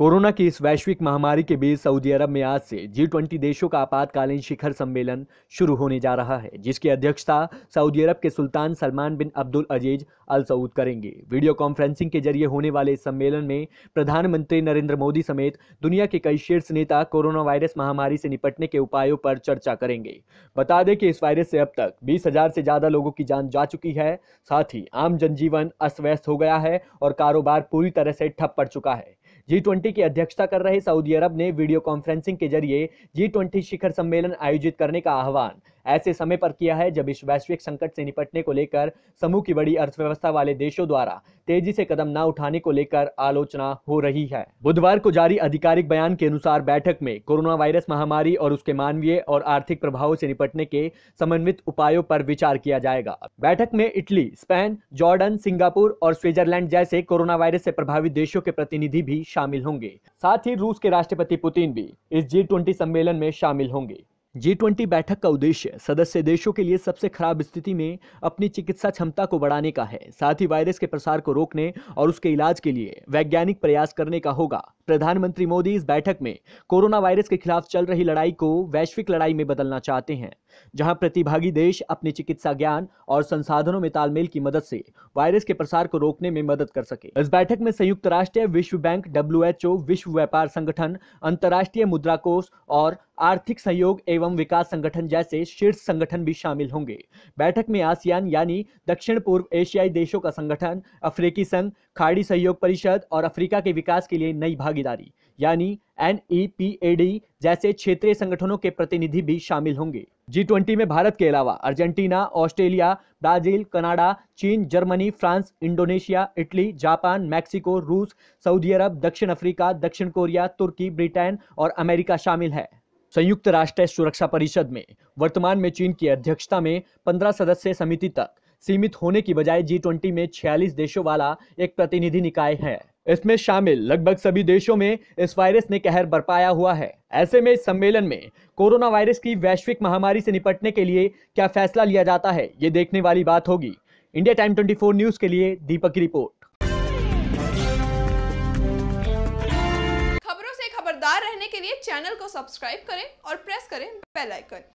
corona की इस वैश्विक महामारी के बीच सऊदी अरब में आज से जी ट्वेंटी देशों का आपातकालीन शिखर सम्मेलन शुरू होने जा रहा है जिसकी अध्यक्षता सऊदी अरब के सुल्तान सलमान बिन अब्दुल अजीज अल सऊद करेंगे वीडियो कॉन्फ्रेंसिंग के जरिए होने वाले इस सम्मेलन में प्रधानमंत्री नरेंद्र मोदी समेत दुनिया के कई शीर्ष नेता कोरोना वायरस महामारी से निपटने के उपायों पर चर्चा करेंगे बता दें कि इस वायरस से अब तक बीस हजार से ज्यादा लोगों की जान जा चुकी है साथ ही आम जनजीवन अस्त व्यस्त हो गया है और कारोबार पूरी तरह से ठप पड़ चुका है जी ट्वेंटी की अध्यक्षता कर रहे सऊदी अरब ने वीडियो कॉन्फ्रेंसिंग के जरिए जी ट्वेंटी शिखर सम्मेलन आयोजित करने का आह्वान ऐसे समय पर किया है जब इस वैश्विक संकट से निपटने को लेकर समूह की बड़ी अर्थव्यवस्था वाले देशों द्वारा तेजी से कदम न उठाने को लेकर आलोचना हो रही है बुधवार को जारी आधिकारिक बयान के अनुसार बैठक में कोरोना वायरस महामारी और उसके मानवीय और आर्थिक प्रभावों से निपटने के समन्वित उपायों पर विचार किया जाएगा बैठक में इटली स्पेन जॉर्डन सिंगापुर और स्विट्जरलैंड जैसे कोरोना वायरस से प्रभावित देशों के प्रतिनिधि भी शामिल होंगे साथ ही रूस के राष्ट्रपति पुतिन भी इस जी सम्मेलन में शामिल होंगे जी ट्वेंटी बैठक का उद्देश्य सदस्य देशों के लिए सबसे खराब स्थिति में अपनी चिकित्सा क्षमता को बढ़ाने का है साथ ही वायरस के प्रसार को रोकने और उसके इलाज के लिए वैज्ञानिक प्रयास करने का होगा प्रधानमंत्री मोदी इस बैठक में कोरोना वायरस के खिलाफ चल रही लड़ाई को वैश्विक लड़ाई में बदलना चाहते हैं जहां प्रतिभागी देश अपने चिकित्सा ज्ञान और संसाधनों में तालमेल की मदद से वायरस के प्रसार को रोकने में मदद कर सके इस बैठक में संयुक्त राष्ट्र विश्व बैंक डब्ल्यू विश्व व्यापार संगठन अंतर्राष्ट्रीय मुद्रा कोष और आर्थिक सहयोग एवं विकास संगठन जैसे शीर्ष संगठन भी शामिल होंगे बैठक में आसियान यानी दक्षिण पूर्व एशियाई देशों का संगठन अफ्रीकी संघ खाड़ी सहयोग परिषद और अफ्रीका के विकास के लिए नई भारत भागीदारी यानी एन e जैसे क्षेत्रीय संगठनों के प्रतिनिधि भी शामिल होंगे जी में भारत के अलावा अर्जेंटीना ऑस्ट्रेलिया ब्राजील कनाडा चीन Germany France Indonesia Italy Japan Mexico रूस सऊदी अरब दक्षिण अफ्रीका दक्षिण कोरिया तुर्की ब्रिटेन और अमेरिका शामिल है संयुक्त राष्ट्र सुरक्षा परिषद में वर्तमान में चीन की अध्यक्षता में पंद्रह सदस्य समिति तक सीमित होने की बजाय जी ट्वेंटी में छियालीस देशों वाला एक प्रतिनिधि निकाय है इसमें शामिल लगभग सभी देशों में इस वायरस ने कहर बरपाया हुआ है ऐसे में इस सम्मेलन में कोरोना वायरस की वैश्विक महामारी से निपटने के लिए क्या फैसला लिया जाता है ये देखने वाली बात होगी इंडिया टाइम 24 न्यूज के लिए दीपक की रिपोर्ट खबरों से खबरदार रहने के लिए चैनल को सब्सक्राइब करें और प्रेस करें बेल आइकन